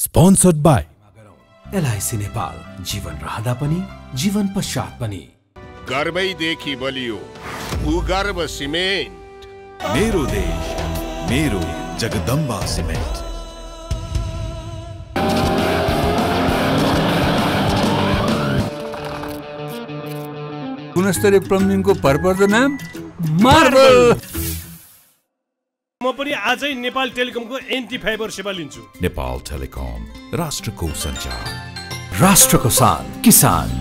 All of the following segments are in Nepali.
स्पोन्सर्ड बाय एलआईसी नेपाल जीवन रहँदा पनि जीवन पश्चात पनि गर्वै देखि बलियो भूगर्भ सिमेन्ट मेरो देश मेरो जगदम्बा सिमेन्ट गुणस्तरीय प्लम्बिङको भरपर्दो नाम मार्बल पनि आजै नेपाल टेलिकमको एन्टी फाइबर सेवा लिन्छु नेपाल टेलिकम राष्ट्रको सञ्चार राष्ट्रको सान किसान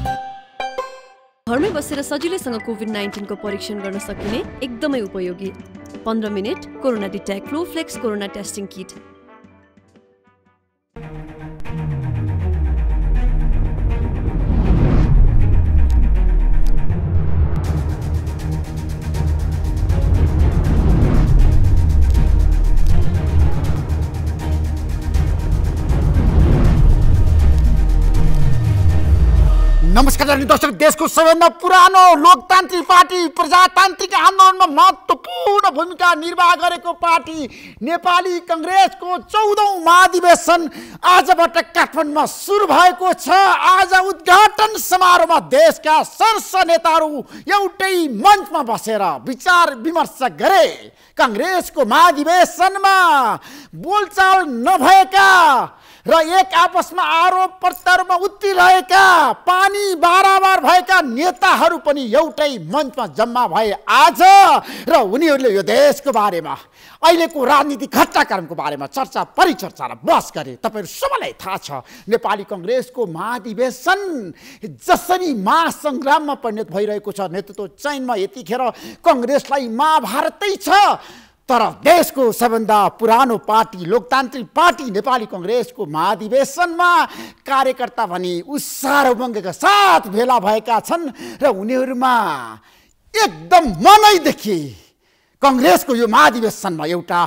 घरमै बसेर सजिलैसँग कोभिड नाइन्टिनको परीक्षण गर्न सकिने एकदमै उपयोगी पन्ध्र minute corona detect flex corona testing kit नमस्कार दर्शक देशको सबैभन्दा पुरानो लोकतान्त्रिक पार्टी प्रजातान्त्रिक आन्दोलनमा महत्त्वपूर्ण भूमिका निर्वाह गरेको पार्टी नेपाली कङ्ग्रेसको चौधौँ महाधिवेशन आजबाट काठमाडौँमा सुरु भएको छ आज उद्घाटन समारोहमा देशका शीर्ष नेताहरू एउटै मञ्चमा बसेर विचार विमर्श गरे कङ्ग्रेसको महाधिवेशनमा बोलचाल नभएका र एक आपसमा आरोप प्रत्यारोपमा उत्तिरहेका पानी बाराबार भएका नेताहरू पनि एउटै मञ्चमा जम्मा भए आज र उनीहरूले यो देशको बारेमा अहिलेको राजनीति घटनाक्रमको बारेमा चर्चा परिचर्चा र बहस गरे तपाईँहरू सबैलाई थाहा छ नेपाली कङ्ग्रेसको महाधिवेशन जसरी महासङ्ग्राममा परिणत भइरहेको छ नेतृत्व चयनमा यतिखेर कङ्ग्रेसलाई महाभारतै छ तर देशको सबभन्दा पुरानो पार्टी लोकतान्त्रिक पार्टी नेपाली कङ्ग्रेसको महाधिवेशनमा कार्यकर्ता भने उत्साह र उमङ्गका साथ भेला भएका छन् र उनीहरूमा एकदम मनैदेखि कङ्ग्रेसको यो महाधिवेशनमा एउटा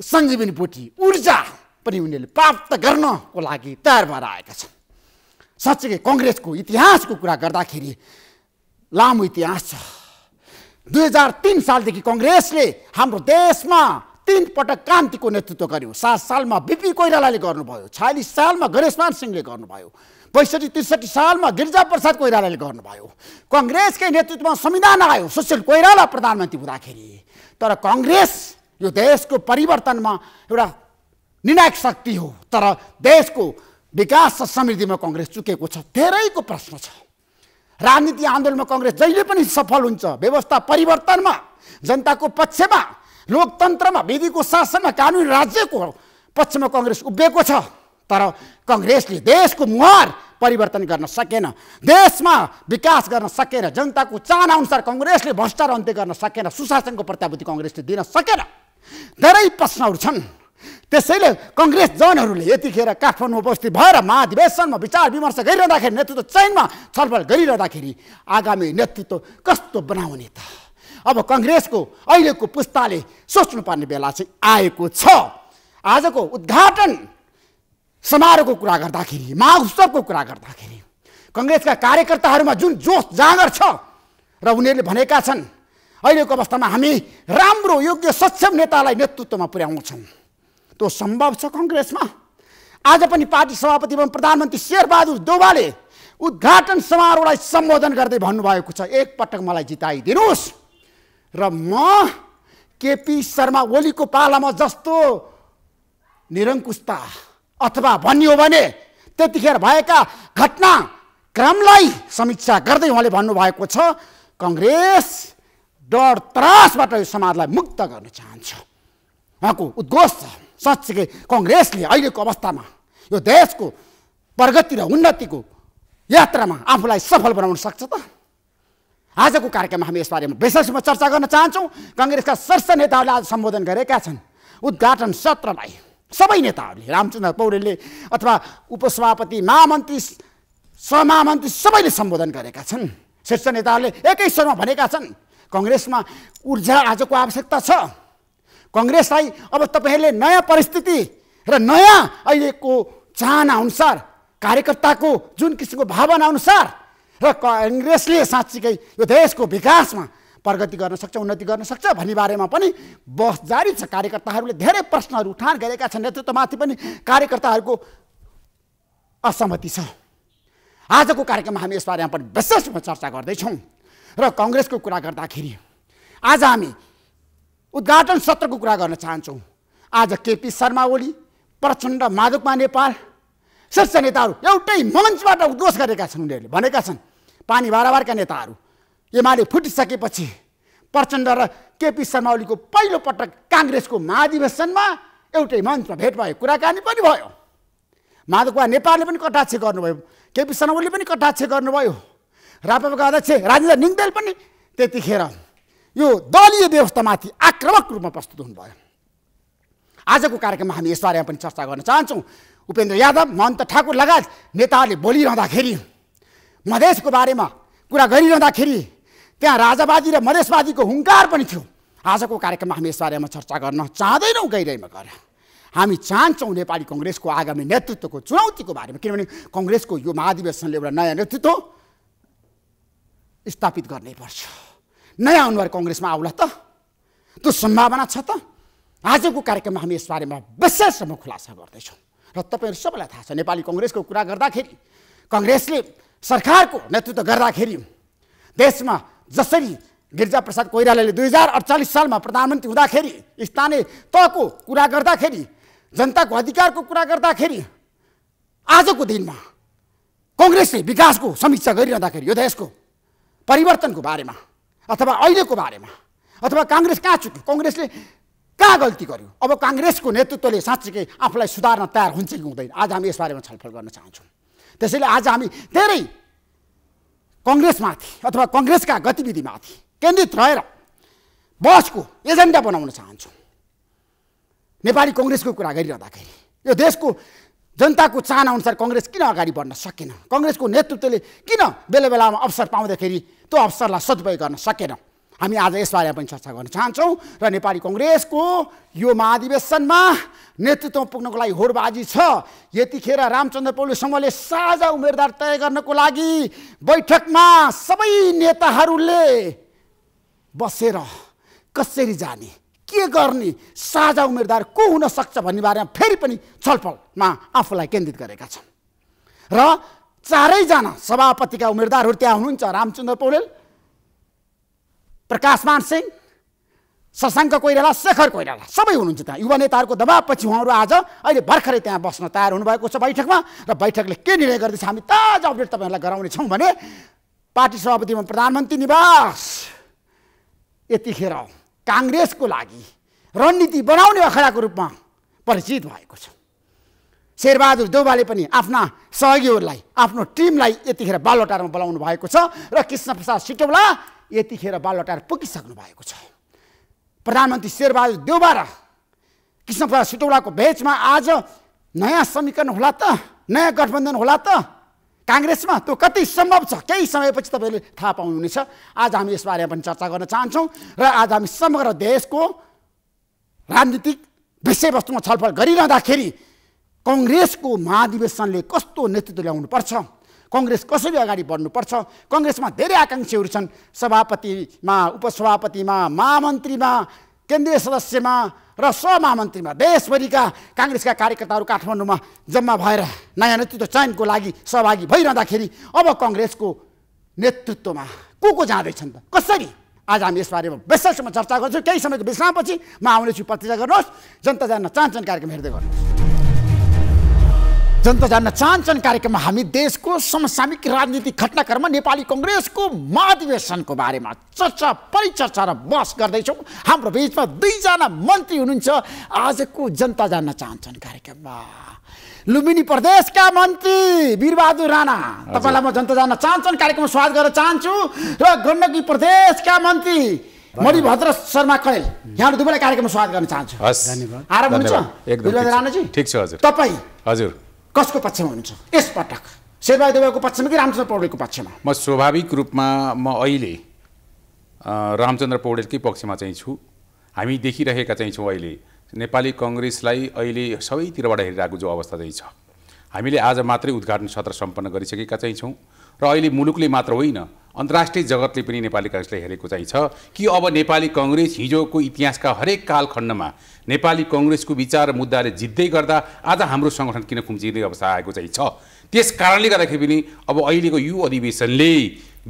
सञ्जीवनी पोटी ऊर्जा पनि उनीहरूले प्राप्त गर्नको लागि तयार भएर आएका छन् साँच्चै कङ्ग्रेसको इतिहासको कुरा गर्दाखेरि लामो इतिहास छ दुई हजार तिन सालदेखि कङ्ग्रेसले हाम्रो देशमा तिन पटक क्रान्तिको नेतृत्व गर्यो सात सालमा बिपी कोइरालाले गर्नुभयो छयालिस सालमा गणेशमान सिंहले गर्नुभयो पैँसठी त्रिसठी सालमा गिरिजा प्रसाद कोइरालाले गर्नुभयो कङ्ग्रेसकै नेतृत्वमा संविधान आयो सुशील कोइराला प्रधानमन्त्री हुँदाखेरि तर कङ्ग्रेस यो देशको परिवर्तनमा एउटा निर्णायक शक्ति हो तर देशको विकास र समृद्धिमा कङ्ग्रेस चुकेको छ धेरैको प्रश्न छ राजनीति आन्दोलनमा कङ्ग्रेस जहिले पनि सफल हुन्छ व्यवस्था परिवर्तनमा जनताको पक्षमा लोकतन्त्रमा विधिको शासनमा कानुन राज्यको पक्षमा कङ्ग्रेस उभिएको छ तर कङ्ग्रेसले देशको मुहार परिवर्तन गर्न सकेन देशमा विकास गर्न सकेन जनताको चाहनाअनुसार कङ्ग्रेसले भ्रष्टाचार अन्त्य गर्न सकेन सुशासनको प्रत्याभूति कङ्ग्रेसले दिन सकेन धेरै प्रश्नहरू छन् त्यसैले कङ्ग्रेस जनहरूले यतिखेर काठमाडौँ उपस्थित भएर महाधिवेशनमा विचार विमर्श गरिरहँदाखेरि नेतृत्व चयनमा छलफल गरिरहँदाखेरि आगामी नेतृत्व कस्तो बनाउने त अब कङ्ग्रेसको अहिलेको पुस्ताले सोच्नुपर्ने बेला चाहिँ आएको छ आजको उद्घाटन समारोहको कुरा गर्दाखेरि महाउत्सवको कुरा गर्दाखेरि कङ्ग्रेसका कार्यकर्ताहरूमा जुन जोस जाँगर छ र उनीहरूले भनेका छन् अहिलेको अवस्थामा हामी राम्रो योग्य सक्षम नेतालाई नेतृत्वमा पुर्याउँछौँ त्यो सम्भव छ कङ्ग्रेसमा आज पनि पार्टी सभापति एवं प्रधानमन्त्री शेरबहादुर दोबाले उद्घाटन समारोहलाई सम्बोधन गर्दै भन्नुभएको छ एकपटक मलाई जिताइदिनुहोस् र म केपी शर्मा ओलीको पालामा जस्तो निरङ्कुशता अथवा भनियो भने त्यतिखेर भएका घटनाक्रमलाई समीक्षा गर्दै उहाँले भन्नुभएको छ कङ्ग्रेस डर त्रासबाट यो समाजलाई मुक्त गर्न चाहन्छु उहाँको उद्घोष छ साँच्चीकै कङ्ग्रेसले अहिलेको अवस्थामा यो देशको प्रगति र उन्नतिको यात्रामा आफूलाई सफल बनाउन सक्छ त आजको कार्यक्रममा हामी यसबारेमा विशेष रूपमा चर्चा गर्न चाहन्छौँ कङ्ग्रेसका शीर्ष नेताहरूले आज सम्बोधन गरेका छन् उद्घाटन सत्रलाई सबै नेताहरूले रामचन्द्र पौडेलले अथवा उपसभापति महामन्त्री सहमहामन्त्री सबैले सम्बोधन गरेका छन् शीर्ष नेताहरूले एकै स्वरमा भनेका छन् कङ्ग्रेसमा ऊर्जा आजको आवश्यकता छ कङ्ग्रेसलाई अब तपाईँहरूले नयाँ परिस्थिति र नयाँ अहिलेको चाहना अनुसार कार्यकर्ताको जुन किसिमको भावना अनुसार र कङ्ग्रेसले साँच्चीकै यो देशको विकासमा प्रगति गर्न सक्छ उन्नति गर्न सक्छ भन्ने बारेमा पनि बहस जारी छ कार्यकर्ताहरूले धेरै प्रश्नहरू उठान गरेका छन् नेतृत्वमाथि पनि कार्यकर्ताहरूको असहमति छ आजको कार्यक्रममा हामी यसबारेमा पनि विशेष रूपमा चर्चा गर्दैछौँ र कङ्ग्रेसको कुरा गर्दाखेरि आज हामी उद्घाटन सत्रको कुरा गर्न चाहन्छौँ आज केपी शर्मा ओली प्रचण्ड माधुकमा नेपाल शीर्ष नेताहरू एउटै मञ्चबाट उद्घोष गरेका छन् उनीहरूले भनेका छन् पानी बाराबारका नेताहरू एमाले फुटिसकेपछि प्रचण्ड र केपी शर्मा ओलीको पहिलोपटक काङ्ग्रेसको महाधिवेशनमा एउटै मञ्चमा भेट भयो कुराकानी पनि भयो माधुकुवा नेपालले पनि कटाक्ष गर्नुभयो केपी शर्मा ओलीले पनि कटाक्ष गर्नुभयो रापापाका अध्यक्ष राजेन्द्र निङ्देल पनि त्यतिखेर यो दलीय व्यवस्थामाथि आक्रमक रूपमा प्रस्तुत हुनुभयो आजको कार्यक्रममा हामी यसबारेमा पनि चर्चा गर्न चाहन्छौँ उपेन्द्र यादव महन्त ठाकुर लगायत नेताहरूले बोलिरहँदाखेरि मधेसको बारेमा कुरा गरिरहँदाखेरि त्यहाँ राजावादी र मधेसवादीको हुङ्कार पनि थियो आजको कार्यक्रममा हामी यसबारेमा चर्चा गर्न चाहँदैनौँ गहिराइमा गएर हामी चाहन्छौँ नेपाली कङ्ग्रेसको आगामी नेतृत्वको चुनौतीको बारेमा किनभने कङ्ग्रेसको यो महाधिवेशनले एउटा नयाँ नेतृत्व स्थापित गर्नै पर्छ नयाँ अनुहार कङ्ग्रेसमा आउला त त्यो सम्भावना छ त आजको कार्यक्रममा हामी यसबारेमा विशेष खुलासा गर्दैछौँ र तपाईँहरू सबैलाई थाहा छ नेपाली कङ्ग्रेसको कुरा गर्दाखेरि कङ्ग्रेसले सरकारको नेतृत्व गर्दाखेरि देशमा जसरी गिरिजाप्रसाद कोइरालाले दुई हजार अडचालिस सालमा प्रधानमन्त्री हुँदाखेरि स्थानीय तहको कुरा गर्दाखेरि जनताको अधिकारको कुरा गर्दाखेरि आजको दिनमा कङ्ग्रेसले विकासको समीक्षा गरिरहँदाखेरि यो देशको परिवर्तनको बारेमा अथवा अहिलेको बारेमा अथवा काङ्ग्रेस कहाँ चुक्यो कङ्ग्रेसले कहाँ गल्ती गर्यो अब काङ्ग्रेसको नेतृत्वले साँच्चीकै आफूलाई सुधार्न तयार हुन्छ कि हुँदैन आज हामी यसबारेमा छलफल गर्न चाहन्छौँ त्यसैले आज हामी धेरै कङ्ग्रेसमाथि अथवा कङ्ग्रेसका गतिविधिमाथि केन्द्रित रहेर बसको एजेन्डा बनाउन चाहन्छौँ नेपाली कङ्ग्रेसको कुरा गरिरहँदाखेरि यो देशको जनताको चाहनाअनुसार कङ्ग्रेस किन अगाडि बढ्न सकेन कङ्ग्रेसको नेतृत्वले किन बेला बेलामा अवसर पाउँदाखेरि त्यो अवसरलाई सदुपयोग गर्न सकेनौँ हामी आज यसबारेमा पनि चर्चा गर्न चाहन्छौँ र नेपाली कङ्ग्रेसको यो महाधिवेशनमा नेतृत्व पुग्नको लागि होडबाजी छ यतिखेर रामचन्द्र पौडेल समूहले साझा उम्मेदवार तय गर्नको लागि बैठकमा सबै नेताहरूले बसेर कसरी जाने के गर्ने साझा उम्मेदवार को हुनसक्छ भन्ने बारेमा फेरि पनि छलफलमा आफूलाई केन्द्रित गरेका छन् र चारैजना सभापतिका उम्मेदवारहरू त्यहाँ हुनुहुन्छ रामचन्द्र पौडेल प्रकाशमान सिंह शशाङ्क कोइराला शेखर कोइराला सबै हुनुहुन्छ त्यहाँ युवा नेताहरूको दबावपछि उहाँहरू आज अहिले भर्खरै त्यहाँ बस्न तयार हुनुभएको छ बैठकमा र बैठकले के निर्णय गर्दैछ हामी ताजा अपडेट तपाईँहरूलाई गराउनेछौँ भने पार्टी सभापतिमा प्रधानमन्त्री निवास यतिखेर काङ्ग्रेसको लागि रणनीति बनाउने अखडाको रूपमा परिचित भएको छ शेरबहादुर देउबाले पनि आफ्ना सहयोगीहरूलाई आफ्नो टिमलाई यतिखेर बालवटारमा बोलाउनु भएको छ र कृष्णप्रसाद सिटौला यतिखेर बालवटार पुगिसक्नु भएको छ प्रधानमन्त्री शेरबहादुर देउबा र कृष्णप्रसाद सिटौलाको भेचमा आज नयाँ समीकरण होला त नयाँ गठबन्धन होला त काङ्ग्रेसमा त्यो कति सम्भव छ केही समयपछि तपाईँले थाहा पाउनुहुनेछ आज हामी यसबारेमा पनि चर्चा गर्न चाहन्छौँ र आज हामी समग्र देशको राजनीतिक विषयवस्तुमा छलफल गरिरहँदाखेरि कङ्ग्रेसको महाधिवेशनले कस्तो नेतृत्व ल्याउनुपर्छ कङ्ग्रेस कसरी अगाडि बढ्नुपर्छ कङ्ग्रेसमा धेरै आकाङ्क्षीहरू छन् सभापतिमा उपसभापतिमा महामन्त्रीमा केन्द्रीय सदस्यमा र सहमहामन्त्रीमा देशभरिका काङ्ग्रेसका कार्यकर्ताहरू काठमाडौँमा जम्मा भएर नयाँ नेतृत्व चयनको लागि सहभागी भइरहँदाखेरि अब कङ्ग्रेसको नेतृत्वमा को को जाँदैछन् त कसरी आज हामी यसबारेमा बारेमा विशेषमा चर्चा गर्छौँ केही समयको विश्रामपछि म आउनेछु प्रतीक्षा गर्नुहोस् जनता जान्न चाहन्छन् कार्यक्रम हेर्दै गर्नुहोस् जनता जान्न चाहन्छन् कार्यक्रममा हामी देशको समसामयिक राजनीतिक घटनाक्रम नेपाली कङ्ग्रेसको महाधिवेशनको बारेमा चर्चा परिचर्चा र बहस गर्दैछौँ हाम्रो बिचमा दुईजना मन्त्री हुनुहुन्छ आजको जनता जान्न चाहन्छन् कार्यक्रममा लुम्बिनी प्रदेशका मन्त्री वीरबहादुर राणा तपाईँलाई म जनता जान्न चाहन्छन् कार्यक्रममा स्वागत गर्न चाहन्छु र गण्डकी प्रदेशका मन्त्री मणिभद्र शर्मा खरेल यहाँ दुवैलाई कार्यक्रममा स्वागत गर्न चाहन्छु धन्यवाद आराम हुन्छ ठिक छ हजुर तपाईँ हजुर कसको पक्षमा हुनुहुन्छ यसपटक सेवा देवाको पक्षमा कि रामचन्द्र पौडेलको पक्षमा म स्वाभाविक रूपमा म अहिले रामचन्द्र पौडेलकै पक्षमा चाहिँ छु हामी देखिरहेका चाहिँ छौँ अहिले नेपाली कङ्ग्रेसलाई अहिले सबैतिरबाट हेरिरहेको जो अवस्था चाहिँ छ हामीले आज मात्रै उद्घाटन सत्र सम्पन्न गरिसकेका चाहिँ छौँ र अहिले मुलुकले मात्र होइन अन्तर्राष्ट्रिय जगतले पनि नेपाली काङ्ग्रेसले हेरेको चाहिँ छ कि अब नेपाली कङ्ग्रेस हिजोको इतिहासका हरेक कालखण्डमा नेपाली कङ्ग्रेसको विचार मुद्दाले जित्दै गर्दा आज हाम्रो सङ्गठन किन खुम्चिने अवस्था आएको चाहिँ छ त्यस कारणले गर्दाखेरि पनि अब अहिलेको यो अधिवेशनले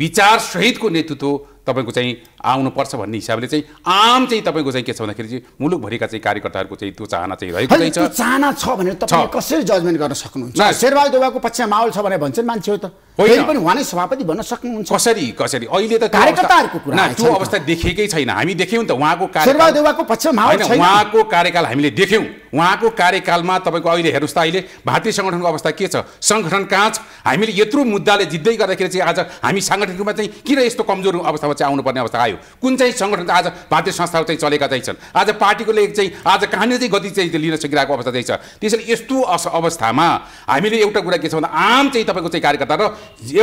विचारसहितको नेतृत्व तपाईँको चाहिँ आउनुपर्छ भन्ने हिसाबले चाहिँ आम चाहिँ तपाईँको चाहिँ के छ भन्दाखेरि चाहिँ मुलुकभरिका चाहिँ कार्यकर्ताहरूको चाहिँ त्यो चाहना चाहिँ रहेको छ चाहना छ भनेर तपाईँ कसरी जजमेन्ट गर्न सक्नुहुन्छ शेरबहादुर देवाको पक्षमा माहौल छ भनेर भन्छन् मान्छे त फेरि पनि उहाँ नै सभापति भन्न सक्नुहुन्छ कसरी कसरी अहिले त कार्यकर्ताहरूको कुरा त्यो अवस्था देखेकै छैन हामी देख्यौँ त उहाँको देवाको पक्षमा माहौल छैन उहाँको कार्यकाल हामीले देख्यौँ उहाँको कार्यकालमा तपाईँको अहिले हेर्नुहोस् त अहिले भारतीय सङ्गठनको अवस्था के छ सङ्गठन कहाँ छ हामीले यत्रो मुद्दाले जित्दै गर्दाखेरि चाहिँ आज हामी साङ्गठनिकमा चाहिँ किन यस्तो कमजोर अवस्था चाहिँ आउनुपर्ने अवस्था आयो कुन चाहिँ सङ्गठन आज भारतीय संस्थाहरू चाहिँ चलेका चाहिँ छन् आज पार्टीकोले चाहिँ आज कहाँनिर चाहिँ गति चाहिँ लिन सकिरहेको अवस्था चाहिँ छ त्यसैले यस्तो अस अवस्थामा हामीले एउटा कुरा के छ भन्दा आम चाहिँ तपाईँको चाहिँ कार्यकर्ता र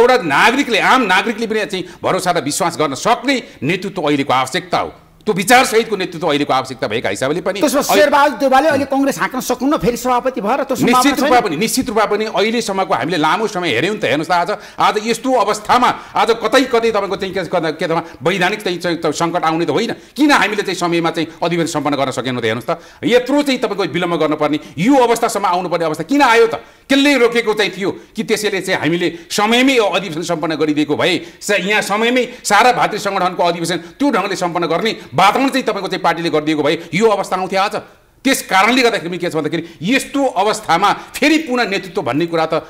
एउटा नागरिकले आम नागरिकले पनि चाहिँ भरोसा र विश्वास गर्न सक्ने नेतृत्व अहिलेको आवश्यकता हो त्यो विचारसहितको नेतृत्व अहिलेको आवश्यकता भएका हिसाबले पनि शेरबहादुर देवालले अहिले कङ्ग्रेस हाँक्न सक्नु फेरि सभापति भएर निश्चित रूपमा पनि निश्चित रूपमा पनि अहिलेसम्मको हामीले लामो समय हेऱ्यौँ त हेर्नुहोस् त आज आज यस्तो अवस्थामा आज कतै कतै तपाईँको चाहिँ के त वैधानिक चाहिँ सङ्कट आउने त होइन किन हामीले चाहिँ समयमा चाहिँ अधिवेशन सम्पन्न गर्न सकेनौँ त हेर्नुहोस् त यत्रो चाहिँ तपाईँको विलम्ब गर्नुपर्ने यो अवस्थासम्म आउनुपर्ने अवस्था किन आयो त कसले रोकेको चाहिँ थियो कि त्यसैले चाहिँ हामीले समयमै अधिवेशन सम्पन्न गरिदिएको भए यहाँ समयमै सारा भातृ सङ्गठनको अधिवेशन त्यो ढङ्गले सम्पन्न गर्ने वातावरण चाहिँ तपाईँको चाहिँ पार्टीले गरिदिएको भए यो अवस्था आउँथ्यो आज त्यस कारणले गर्दाखेरि पनि के छ भन्दाखेरि यस्तो अवस्थामा फेरि पुनः नेतृत्व भन्ने कुरा त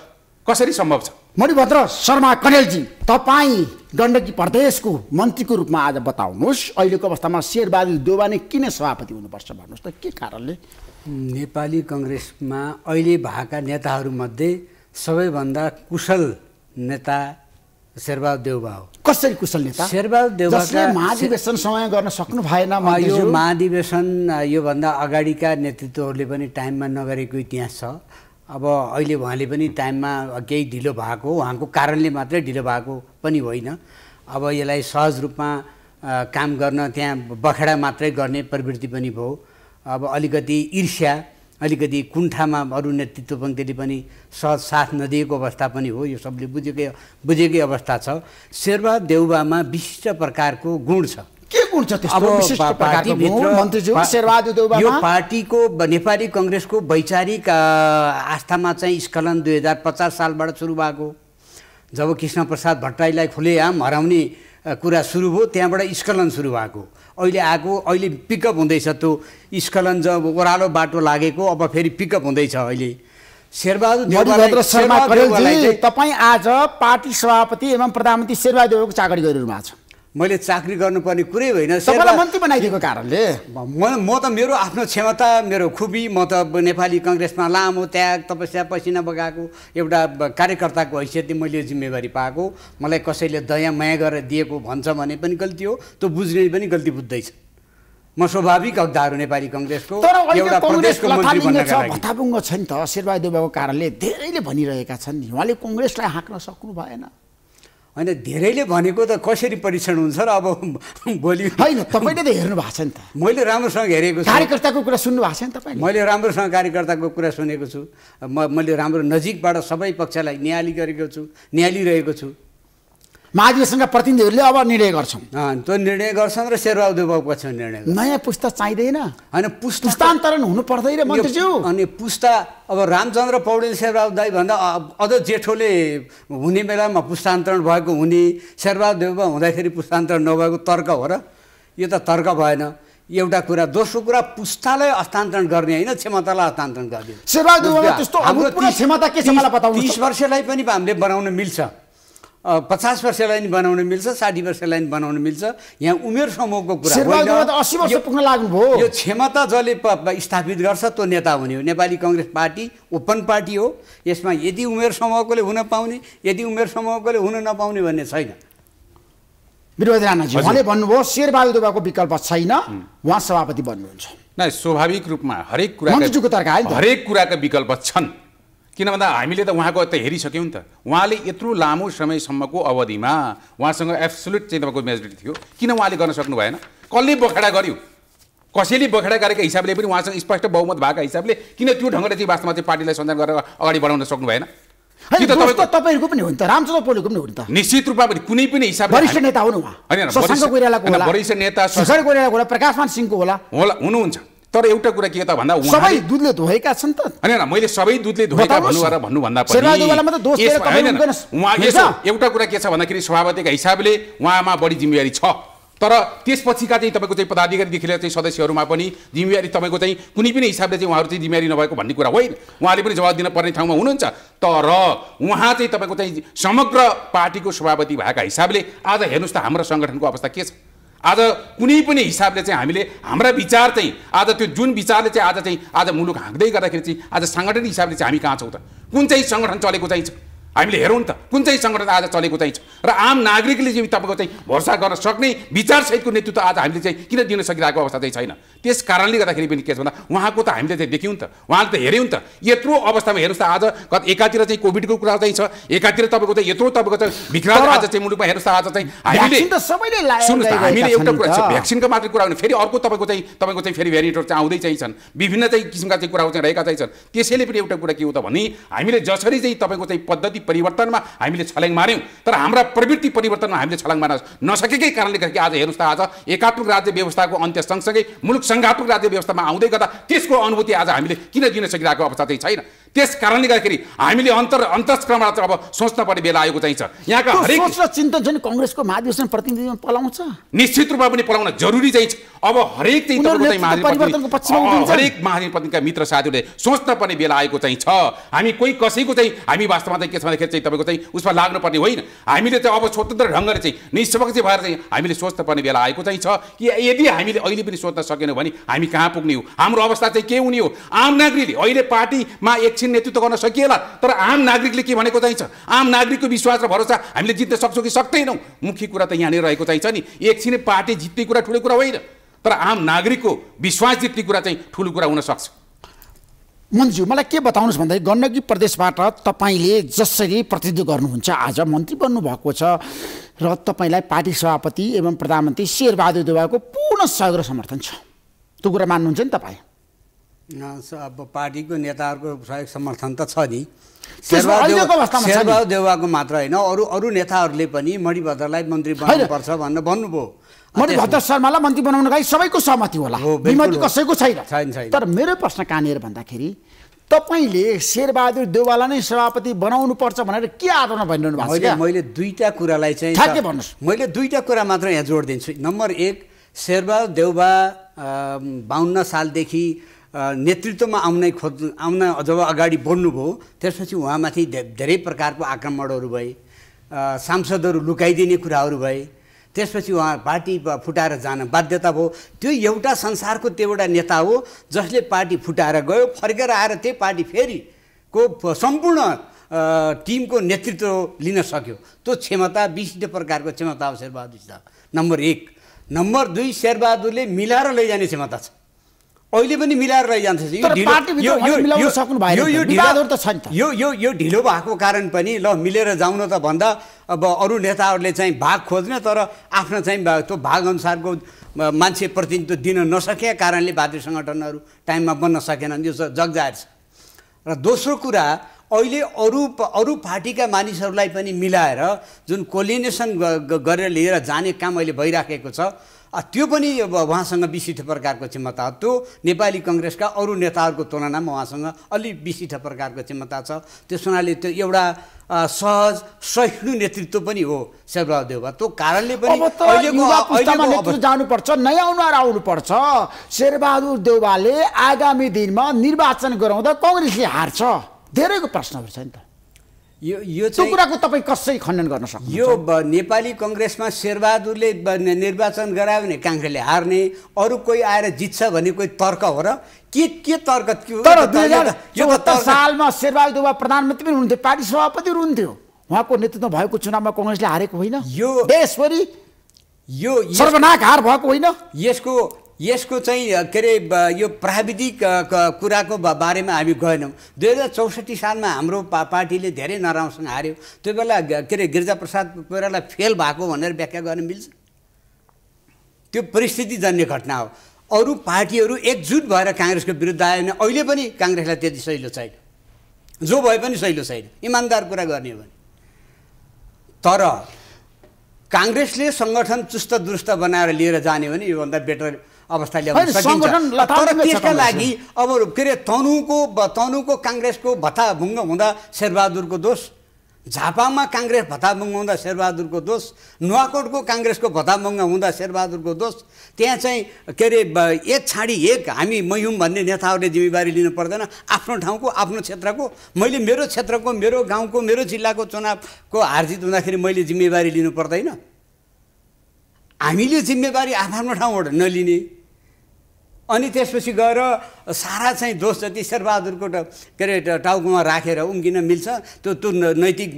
कसरी सम्भव छ मणिभद्र शर्मा कनेलजी तपाईँ गण्डकी प्रदेशको मन्त्रीको रूपमा आज बताउनुहोस् अहिलेको अवस्थामा शेरबहादुर देवानी किन सभापति हुनुपर्छ भन्नुहोस् त के कारणले नेपाली कङ्ग्रेसमा अहिले भएका नेताहरूमध्ये सबैभन्दा कुशल नेता शेरबहादुर देउबा हो कसरी कुशल नेता शेरबहादुर देउबा महाधिवेशन समय गर्न सक्नु भएन यो महाधिवेशन योभन्दा अगाडिका नेतृत्वहरूले पनि टाइममा नगरेको इतिहास छ अब अहिले उहाँले पनि टाइममा केही ढिलो भएको उहाँको कारणले मात्रै ढिलो भएको पनि होइन अब यसलाई सहज रूपमा काम गर्न त्यहाँ बखेडा मात्रै गर्ने प्रवृत्ति पनि भयो अब अलिकति ईर्ष्या अलिकति कुण्ठामा अरू नेतृत्व पङ्क्तिले पनि सहज साथ नदिएको अवस्था पनि हो यो सबले बुझेकै बुझेकै अवस्था छ शेर्वा देउबामा विशिष्ट प्रकारको गुण छ के गुण छ यो पार्टीको नेपाली कङ्ग्रेसको वैचारिक आस्थामा चाहिँ स्खलन दुई हजार पचास सालबाट सुरु भएको जब कृष्णप्रसाद भट्टराईलाई खुलेआम हराउने कुरा सुरु भयो त्यहाँबाट स्खलन सुरु भएको अहिले आएको अहिले पिकअप हुँदैछ त्यो स्खलन जब ओह्रालो बाटो लागेको अब फेरि पिकअप हुँदैछ अहिले शेरबहादुर तपाईँ आज पार्टी सभापति एवं प्रधानमन्त्री शेरबहादुरको चाकरी गरिरहनु भएको छ मैले चाकरी गर्नुपर्ने कुरै होइन मन्त्री बनाइदिएको कारणले म म त मेरो आफ्नो क्षमता मेरो खुबी म त नेपाली कङ्ग्रेसमा लामो त्याग तपस्या पसिना बगाएको एउटा कार्यकर्ताको हैसियतले मैले जिम्मेवारी पाएको मलाई कसैले दया माया गरेर दिएको भन्छ भने पनि गल्ती हो त्यो बुझ्ने पनि गल्ती बुझ्दैछ म स्वाभाविक अग्दाहरू नेपाली कङ्ग्रेसको एउटा प्रदेशको भत्तापुङ्गो छ नि त शेरबहादुर देवको कारणले धेरैले भनिरहेका छन् उहाँले कङ्ग्रेसलाई हाँक्न सक्नु भएन होइन धेरैले भनेको त कसरी परीक्षण हुन्छ र अब भोलि होइन तपाईँले त हेर्नु भएको छ नि त मैले राम्रोसँग हेरेको छु कार्यकर्ताको कुरा सुन्नु भएको छ नि तपाईँ मैले राम्रोसँग कार्यकर्ताको कुरा सुनेको छु म मैले राम्रो नजिकबाट सबै पक्षलाई निहाली गरेको छु निहालिरहेको छु महाधिवेशनका प्रतिनिधिहरूले अब निर्णय गर्छौँ त्यो निर्णय गर्छन् र शेरबहादुर पछि निर्णय नयाँ पुस्ता चाहिँदैन होइन पुस्तान्तरण हुनु पर्दैन मन्त्रीज्यू अनि पुस्ता अब रामचन्द्र पौडेल शेरबहादुर भन्दा अझ जेठोले हुने बेलामा पुस्तान्तरण भएको हुने शेरबहादुर हुँदाखेरि पुस्तान्तरण नभएको तर्क हो र यो त तर्क भएन एउटा कुरा दोस्रो कुरा पुस्तालाई हस्तान्तरण गर्ने होइन क्षमतालाई हस्तान्तरण गर्ने हाम्रो तिस वर्षलाई पनि हामीले बनाउन मिल्छ पचास वर्षलाई नि बनाउन मिल्छ साठी वर्षलाई नि बनाउन मिल्छ यहाँ उमेर समूहको कुरा लाग्नुभयो यो क्षमता जसले स्थापित गर्छ त्यो नेता हुने हो Nepali Congress party open party हो यसमा यदि उमेर समूहकोले हुन पाउने यदि उमेर समूहकोले हुन नपाउने भन्ने छैन विरोध राणाजी उहाँले भन्नुभयो शेरबहादुर दुबाको विकल्प छैन उहाँ सभापति बन्नुहुन्छ नै स्वाभाविक रूपमा हरेक कुरा हरेक कुराका विकल्प छन् किन भन्दा हामीले त उहाँको त हेरिसक्यौँ नि त उहाँले यत्रो लामो समयसम्मको अवधिमा उहाँसँग एब्सोल्युट चाहिँ तपाईँको मेजोरिटी थियो किन उहाँले गर्न सक्नु भएन कसले बखेडा गर्यो कसैले बखेडा गरेका हिसाबले पनि उहाँसँग स्पष्ट बहुमत भएको हिसाबले किन त्यो ढङ्गले चाहिँ वास्तवमा चाहिँ पार्टीलाई सञ्चार गरेर अगाडि बढाउन सक्नु भएन तपाईँहरूको पनि हो नि त रामचन्द्र पौडेलको पनि हो नि त निश्चित रूपमा पनि कुनै पनि हिसाबले वरिष्ठ नेता हुनु वरिष्ठ नेता प्रकाशमान सिंहको होला हुनुहुन्छ तर एउटा कुरा के त भन्दा सबै दुधले धोएका छन् त होइन मैले सबै दुधले धोएका भन्नु र भन्नुभन्दा पनि एउटा कुरा के छ भन्दाखेरि सभापतिका हिसाबले उहाँमा बढी जिम्मेवारी छ तर त्यसपछिका चाहिँ तपाईँको चाहिँ पदाधिकारीदेखि लिएर चाहिँ सदस्यहरूमा पनि जिम्मेवारी तपाईँको चाहिँ कुनै पनि हिसाबले चाहिँ उहाँहरू चाहिँ जिम्मेवारी नभएको भन्ने कुरा होइन उहाँले पनि जवाब दिनुपर्ने ठाउँमा हुनुहुन्छ तर उहाँ चाहिँ तपाईँको चाहिँ समग्र पार्टीको सभापति भएका हिसाबले आज हेर्नुहोस् त हाम्रो सङ्गठनको अवस्था के छ आज कुनै पनि हिसाबले चाहिँ हामीले हाम्रा विचार चाहिँ आज त्यो जुन विचारले चाहिँ आज चाहिँ आज मुलुक हाँक्दै गर्दाखेरि चाहिँ आज साङ्गठनिक हिसाबले चाहिँ हामी कहाँ छौँ त कुन चाहिँ सङ्गठन चलेको चाहिँ हामीले हेरौँ नि त कुन चाहिँ सङ्गठन आज चलेको चाहिँ छ र आम नागरिकले चाहिँ तपाईँको चाहिँ भरोसा गर्न सक्ने विचारसहितको नेतृत्व आज हामीले चाहिँ किन दिन सकिरहेको अवस्था चाहिँ छैन त्यस कारणले गर्दाखेरि पनि के छ भन्दा उहाँको त हामीले चाहिँ देख्यौँ नि त उहाँले त हेऱ्यौँ त यत्रो अवस्थामा हेर्नुहोस् त आज कति एकातिर चाहिँ कोभिडको कुरा चाहिँ छ एकातिर तपाईँको चाहिँ यत्रो तपाईँको चाहिँ भिखराज आज चाहिँ मुलुकमा हेर्नुहोस् त आज चाहिँ हामीले सबैले सुन्नुहोस् हामीले एउटा कुरा भ्याक्सिनको मात्रै कुरा हुने फेरि अर्को तपाईँको चाहिँ तपाईँको चाहिँ फेरि भेरिएन्टहरू चाहिँ आउँदै चाहिँ छन् विभिन्न चाहिँ किसिमका चाहिँ कुराहरू चाहिँ रहेका चाहिँ छन् त्यसैले पनि एउटा कुरा के हो त भने हामीले जसरी चाहिँ तपाईँको चाहिँ पद्धति परिवर्तनमा हामीले छलाङ माऱ्यौँ तर हाम्रा प्रवृत्ति परिवर्तनमा हामीले छलाङ मार्न नसकेकै कारणले गर्दा आज हेर्नुहोस् त आज एकात्मक राज्य व्यवस्थाको अन्त्य सँगसँगै मुलुक सङ्घात्मक राज्य व्यवस्थामा आउँदै गर्दा त्यसको अनुभूति आज हामीले किन दिन सकिरहेको अवस्था चाहिँ छैन त्यस कारणले गर्दाखेरि हामीले अन्तर अन्तस्क्रमण अब सोच्न पर्ने बेला आएको चाहिँ छ यहाँका हरेक चिन्तन झन् कङ्ग्रेसको महाधिवेशन प्रतिनिधिमा पलाउँछ निश्चित रूपमा पनि पलाउन जरुरी चाहिन्छ अब हरेक चाहिँ हरेक प्रतिनिधिका मित्र साथीहरूले सोच्न पर्ने बेला आएको चाहिँ छ हामी कोही कसैको चाहिँ हामी वास्तवमा चाहिँ के छ भन्दाखेरि चाहिँ तपाईँको चाहिँ उसमा लाग्नुपर्ने होइन हामीले चाहिँ अब स्वतन्त्र ढङ्गले चाहिँ निष्पक्ष भएर चाहिँ हामीले सोच्न पर्ने बेला आएको चाहिँ छ कि यदि हामीले अहिले पनि सोच्न सकेनौँ भने हामी कहाँ पुग्ने हो हाम्रो अवस्था चाहिँ के हुने हो आम नागरिकले अहिले पार्टीमा एक एकछिन नेतृत्व गर्न सकिएला तर आम नागरिकले के भनेको चाहिन्छ आम नागरिकको विश्वास र भरोसा हामीले जित्न सक्छौँ कि सक्दैनौँ मुख्य कुरा त यहाँनिर रहेको चाहिन्छ नि एकछिनै पार्टी जित्ने कुरा ठुलो कुरा होइन तर आम नागरिकको विश्वास जित्ने कुरा चाहिँ ठुलो कुरा हुनसक्छ मन्जु मलाई के बताउनुहोस् भन्दाखेरि गण्डकी प्रदेशबाट तपाईँले जसरी प्रतिनिधित्व गर्नुहुन्छ आज मन्त्री बन्नुभएको छ र तपाईँलाई पार्टी सभापति एवं प्रधानमन्त्री शेरबहादुर देवालको पूर्ण सहयोग र समर्थन छ त्यो कुरा मान्नुहुन्छ नि तपाईँ अब पार्टीको नेताहरूको सहयोग समर्थन त छ नि शेरबहादुर देउवाको मात्र होइन अरू अरू नेताहरूले पनि मणिभद्रलाई मन्त्री बनाउनुपर्छ भनेर भन्नुभयो मणिभद्र शर्मालाई मन्त्री बनाउनु लागि सबैको सहमति होला विमति कसैको छैन तर मेरो प्रश्न कहाँनिर भन्दाखेरि तपाईँले शेरबहादुर देउवालाई नै सभापति बनाउनु पर्छ भनेर के आधारमा भनिरहनु भएको छ मैले दुईवटा कुरालाई चाहिँ भन्नुहोस् मैले दुईवटा कुरा मात्र यहाँ जोड दिन्छु नम्बर एक शेरबहादुर देउवा बाहन्न सालदेखि नेतृत्वमा आउनै खोज्नु आउन जब अगाडि बढ्नुभयो त्यसपछि उहाँमाथि धेरै प्रकारको आक्रमणहरू भए सांसदहरू लुकाइदिने कुराहरू भए त्यसपछि उहाँ पार्टी फुटाएर जान बाध्यता भयो त्यो एउटा संसारको त्यो एउटा नेता हो जसले पार्टी फुटाएर गयो फर्केर आएर त्यही पार्टी फेरि को सम्पूर्ण टिमको नेतृत्व लिन सक्यो त्यो क्षमता विशिष्ट प्रकारको क्षमता हो शेरबहादुर छ नम्बर एक नम्बर दुई शेरबहादुरले मिलाएर लैजाने क्षमता छ अहिले पनि मिलाएर लैजान्छ यो यो यो ढिलो भएको कारण पनि ल मिलेर जाउन त भन्दा अब अरू नेताहरूले चाहिँ भाग खोज्ने तर आफ्नो चाहिँ त्यो भागअनुसारको मान्छे प्रतिनिधित्व दिन नसकेका कारणले वाद्य सङ्गठनहरू टाइममा बन्न सकेनन् यो जगजाहेर छ र दोस्रो कुरा अहिले अरू अरू पार्टीका मानिसहरूलाई पनि मिलाएर जुन कोलिनेसन गरेर लिएर जाने काम अहिले भइराखेको छ त्यो पनि अब उहाँसँग विशिष्ट प्रकारको क्षमता त्यो नेपाली कङ्ग्रेसका अरू नेताहरूको तुलनामा उहाँसँग अलि विशिष्ट प्रकारको क्षमता छ त्यस हुनाले त्यो एउटा सहज सहिष्णु नेतृत्व पनि हो शेरबहादेव त्यो कारणले पनि जानुपर्छ नयाँ अनुहार आउनुपर्छ शेरबहादुर देवालले आगामी दिनमा निर्वाचन गराउँदा कङ्ग्रेसले हार्छ धेरैको प्रश्नहरू छ नि त यो यो त्यो कुराको तपाईँ कसरी खण्डन गर्न सक्नु यो नेपाली कङ्ग्रेसमा शेरबहादुरले निर्वाचन गरायो भने काङ्ग्रेसले हार्ने अरू कोही आएर जित्छ भने कोही तर्क हो र के के तर्क तर चौहत्तर सालमा शेरबहादुर प्रधानमन्त्री पनि हुनुहुन्थ्यो पार्टी सभापति हुनुहुन्थ्यो उहाँको नेतृत्व भएको चुनावमा कङ्ग्रेसले हारेको होइन यो देशभरि यो सर्वनाक हार भएको होइन यसको यसको चाहिँ के अरे यो प्राविधिक कुराको बारेमा हामी गएनौँ दुई हजार चौसठी सालमा हाम्रो पा पार्टीले धेरै नराम्रोसँग हार्यो त्यो बेला के अरे गिरिजाप्रसाद कोइराला फेल भएको भनेर व्याख्या गर्न मिल्छ त्यो परिस्थिति जन्ने घटना हो अरू पार्टीहरू एकजुट भएर काङ्ग्रेसको विरुद्ध आयो भने अहिले पनि काङ्ग्रेसलाई त्यति सहिलो छैन जो भए पनि सहिलो छैन इमान्दार कुरा गर्ने हो भने तर काङ्ग्रेसले सङ्गठन चुस्त दुरुस्त बनाएर लिएर जाने हो भने योभन्दा बेटर अवस्था ल्याउन सकिन्छ तर त्यसका लागि अब के अरे तनुको तनुको काङ्ग्रेसको भत्ताभुङ्ग हुँदा शेरबहादुरको दोष झापामा काङ्ग्रेस भत्ताभङ्ग हुँदा शेरबहादुरको दोष नुवाकोटको काङ्ग्रेसको भत्ताभङ्ग हुँदा शेरबहादुरको दोष त्यहाँ चाहिँ के अरे एक छाडी एक हामी मयुम भन्ने नेताहरूले जिम्मेवारी लिनु पर्दैन आफ्नो ठाउँको आफ्नो क्षेत्रको मैले मेरो क्षेत्रको मेरो गाउँको मेरो जिल्लाको चुनावको हारजित हुँदाखेरि मैले जिम्मेवारी लिनु पर्दैन हामीले जिम्मेवारी आफ्नो ठाउँबाट नलिने अनि त्यसपछि गएर सारा चाहिँ दोष जति शेरबहादुरको के अरे टाउकोमा राखेर उम्किन मिल्छ त्यो त्यो नैतिक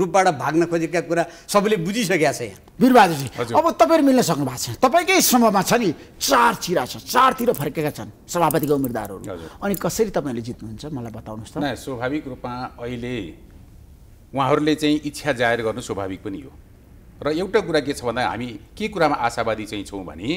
रूपबाट भाग्न खोजेका कुरा सबैले बुझिसकेका छ यहाँ बिरबहादुरजी अब तपाईँहरू मिल्न सक्नु भएको छ तपाईँकै समूहमा छ नि चार चिरा छ चारतिर फर्केका छन् सभापतिको उम्मेदवारहरू अनि कसरी तपाईँहरूले जित्नुहुन्छ मलाई बताउनुहोस् त स्वाभाविक रूपमा अहिले उहाँहरूले चाहिँ इच्छा जाहेर गर्नु स्वाभाविक पनि हो र एउटा कुरा के छ भन्दा हामी के कुरामा आशावादी चाहिँ छौँ भने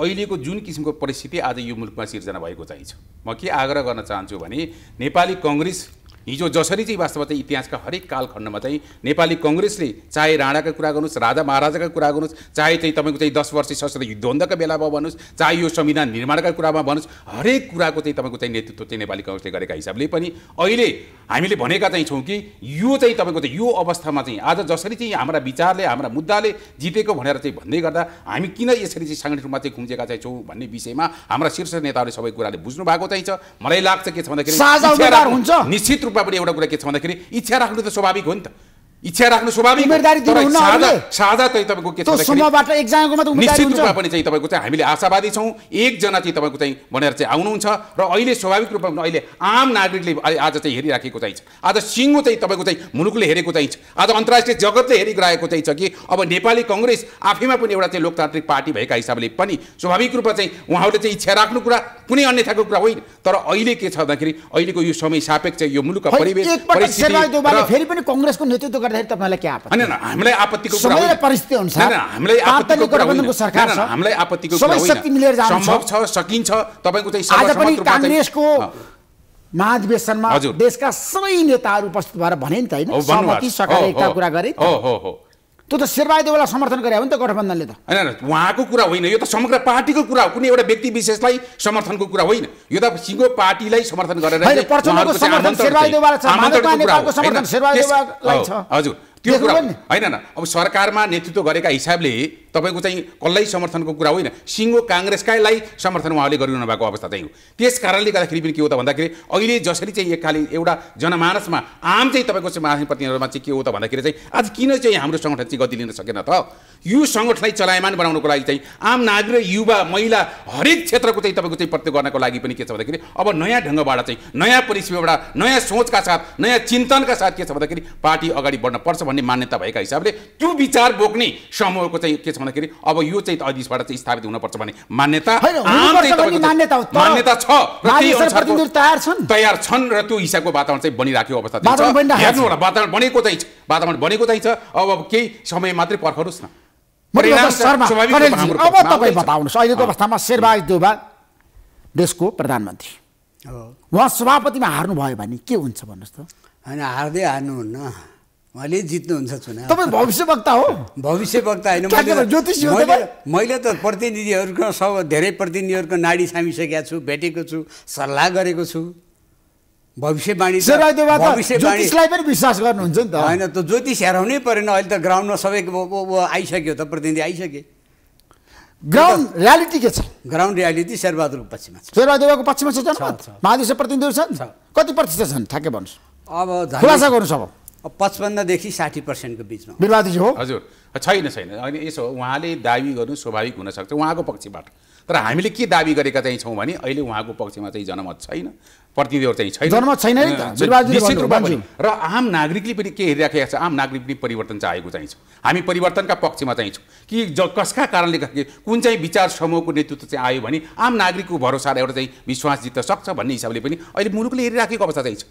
अहिलेको जुन किसिमको परिस्थिति आज यो मुलुकमा सिर्जना भएको चाहिन्छ म के आग्रह गर्न चाहन्छु भने नेपाली कङ्ग्रेस हिजो जसरी चाहिँ वास्तवमा चाहिँ इतिहासका हरेक कालखण्डमा चाहिँ नेपाली कङ्ग्रेसले चाहे राणाका कुरा गर्नुहोस् राजा महाराजाका कुरा गर्नुहोस् चाहे चाहिँ तपाईँको चाहिँ दस वर्ष सशस्त्र युद्धन्दका बेलामा भन्नुहोस् चाहे यो संविधान निर्माणका कुरामा भन्नुहोस् हरेक कुराको चाहिँ तपाईँको चाहिँ नेतृत्व चाहिँ नेपाली कङ्ग्रेसले गरेका हिसाबले पनि अहिले हामीले भनेका चाहिँ छौँ कि यो चाहिँ तपाईँको चाहिँ यो अवस्थामा चाहिँ आज जसरी चाहिँ हाम्रा विचारले हाम्रा मुद्दाले जितेको भनेर चाहिँ भन्दै गर्दा हामी किन यसरी चाहिँ साङ्गठनिक रूपमा चाहिँ खुम्जेका चाहिँ छौँ भन्ने विषयमा हाम्रा शीर्ष नेताहरूले सबै कुराले बुझ्नु भएको चाहिँ छ मलाई लाग्छ के छ भन्दाखेरि निश्चित रूपमा पनि एउटा कुरा के छ भन्दाखेरि इच्छा राख्नु त स्वाभाविक हो नि त इच्छा राख्नु स्वाभाविक चाहिँ तपाईँको निश्चित रूपमा पनि चाहिँ तपाईँको चाहिँ हामीले आशावादी छौँ एकजना चाहिँ तपाईँको चाहिँ भनेर चाहिँ आउनुहुन्छ र अहिले स्वाभाविक रूपमा अहिले आम नागरिकले आज चाहिँ हेरिराखेको चाहिन्छ आज सिङ्गो चाहिँ तपाईँको चाहिँ मुलुकले हेरेको चाहिन्छ आज अन्तर्राष्ट्रिय जगतले हेरिरहेको छ कि अब नेपाली कङ्ग्रेस आफैमा पनि एउटा चाहिँ लोकतान्त्रिक पार्टी भएका हिसाबले पनि स्वाभाविक रूपमा चाहिँ उहाँहरूले चाहिँ इच्छा राख्नु कुरा कुनै अन्यथाको कुरा होइन तर अहिले के छ भन्दाखेरि अहिलेको यो समय सापेक्ष यो मुलुकका परिवेश फेरि पनि कङ्ग्रेसको नेतृत्व गर्दाखेरि तपाईँलाई के आपत्ति होइन हामीलाई आपत्तिको समय र परिस्थिति अनुसार हामीलाई आपत्तिको गठबन्धनको सरकार छ हामीलाई आपत्तिको सबै शक्ति मिलेर जान्छ सम्भव छ सकिन्छ तपाईँको चाहिँ आज पनि काङ्ग्रेसको महाधिवेशनमा देशका सबै नेताहरू उपस्थित भएर भने नि त होइन सहमति सकारात्मक कुरा गरे हो हो हो त्यो त शेरबहादुरलाई समर्थन गरे हो नि त गठबन्धनले त होइन उहाँको कुरा होइन यो त समग्र पार्टीको कुरा हो कुनै एउटा व्यक्ति विशेषलाई समर्थनको कुरा होइन यो त सिङ्गो पार्टीलाई समर्थन गरेर हजुर त्यो कुरा होइन अब सरकारमा नेतृत्व गरेका हिसाबले तपाईँको चाहिँ कसलाई समर्थनको कुरा होइन सिङ्गो काङ्ग्रेसकैलाई समर्थन उहाँले गरिरहनु भएको अवस्था चाहिँ हो त्यस कारणले गर्दाखेरि पनि के हो त भन्दाखेरि अहिले जसरी चाहिँ एक खालि एउटा जनमानसमा आम चाहिँ तपाईँको चाहिँ प्रतिनिधिहरूमा चाहिँ के हो त भन्दाखेरि चाहिँ आज किन चाहिँ हाम्रो सङ्गठन चाहिँ गति लिन सकेन त यो सङ्गठनलाई चलायमान बनाउनको लागि चाहिँ आम नागरिक युवा महिला हरेक क्षेत्रको चाहिँ तपाईँको चाहिँ प्रत्येक गर्नको लागि पनि के छ भन्दाखेरि अब नयाँ ढङ्गबाट चाहिँ नयाँ परिस्थितिबाट नयाँ सोचका साथ नयाँ चिन्तनका साथ के छ भन्दाखेरि पार्टी अगाडि बढ्न पर्छ भन्ने मान्यता भएका हिसाबले त्यो विचार बोक्ने समूहको चाहिँ के छ त्यसो भन्दाखेरि अब यो चाहिँ अधिसबाट चाहिँ स्थापित हुनुपर्छ भन्ने मान्यता मान्यता छ तयार छन् र त्यो हिसाबको वातावरण चाहिँ बनिराखेको अवस्था हेर्नु होला वातावरण बनेको चाहिँ वातावरण बनेको चाहिँ छ अब केही समय मात्रै पर्खरोस् न अब तपाईँ बताउनुहोस् अहिलेको अवस्थामा शेरबहादुर देउबा देशको प्रधानमन्त्री उहाँ सभापतिमा हार्नुभयो भने के हुन्छ भन्नुहोस् त होइन हार्दै हार्नुहुन्न उहाँले जित्नुहुन्छ चुनाव तपाईँ भविष्य वक्ता हो भविष्य वक्ता होइन मैले त प्रतिनिधिहरूको सब धेरै प्रतिनिधिहरूको नाडी सामिसकेका छु भेटेको छु सल्लाह गरेको छु भविष्यवाणी ज्योतिषलाई पनि विश्वास गर्नुहुन्छ नि त होइन त ज्योतिष हेराउनै परेन अहिले त ग्राउन्डमा सबै आइसक्यो त प्रतिनिधि आइसके ग्राउन्ड रियालिटी के छ ग्राउन्ड रियालिटी शेरबहादुरको पक्षमा छ शेरबहादुरको पक्षमा छ महादेश प्रतिनिधिहरू छन् कति प्रतिशत छन् ठ्याक्कै भन्नुहोस् अब खुलासा गर्नुहोस् अब पचपन्नदेखि साठी पर्सेन्टको बिचमा विवादी हो हजुर छैन छैन अनि यसो उहाँले दावी गर्नु स्वाभाविक हुनसक्छ उहाँको पक्षबाट तर हामीले के दावी गरेका चाहिँ छौँ भने अहिले उहाँको पक्षमा चाहिँ जनमत छैन प्रतिनिधिहरू चाहिँ छैन जनमत छैन निश्चित रूपमा र आम नागरिकले पनि के हेरिराखेका छ आम नागरिक पनि परिवर्तन चाहेको चाहिन्छ हामी परिवर्तनका पक्षमा चाहिन्छौँ कि ज कसका कारणले कुन चाहिँ विचार समूहको नेतृत्व चाहिँ आयो भने आम नागरिकको भरोसा एउटा चाहिँ विश्वास जित्न सक्छ भन्ने हिसाबले पनि अहिले मुलुकले हेरिराखेको अवस्था चाहिँ छ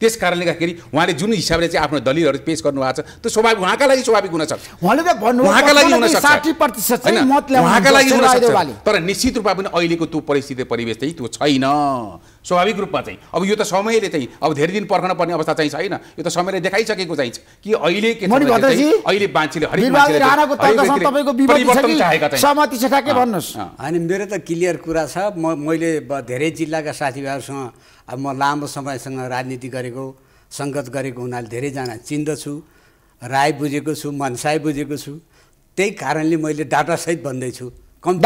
त्यस कारणले गर्दाखेरि उहाँले जुन हिसाबले चाहिँ आफ्नो दलिलहरू पेस गर्नुभएको छ त्यो स्वाभाविक उहाँका लागि स्वाभाविक हुनसक्छ उहाँका लागि हुनसक्छ तर निश्चित रूपमा पनि अहिलेको त्यो परिस्थिति परिवेश चाहिँ त्यो छैन स्वाभाविक रूपमा चाहिँ अब यो त समयले चाहिँ अब धेरै दिन पर्खन पर्ने अवस्था चाहिँ छैन यो त समयले देखाइसकेको चाहिन्छ कि अहिले अहिले मान्छेले होइन मेरो त क्लियर कुरा छ म मैले धेरै जिल्लाका साथीभाइहरूसँग अब म लामो समयसँग राजनीति गरेको सङ्गत गरेको हुनाले धेरैजना चिन्दछु राय बुझेको छु मनसाय बुझेको छु त्यही कारणले मैले डाटासहित भन्दैछु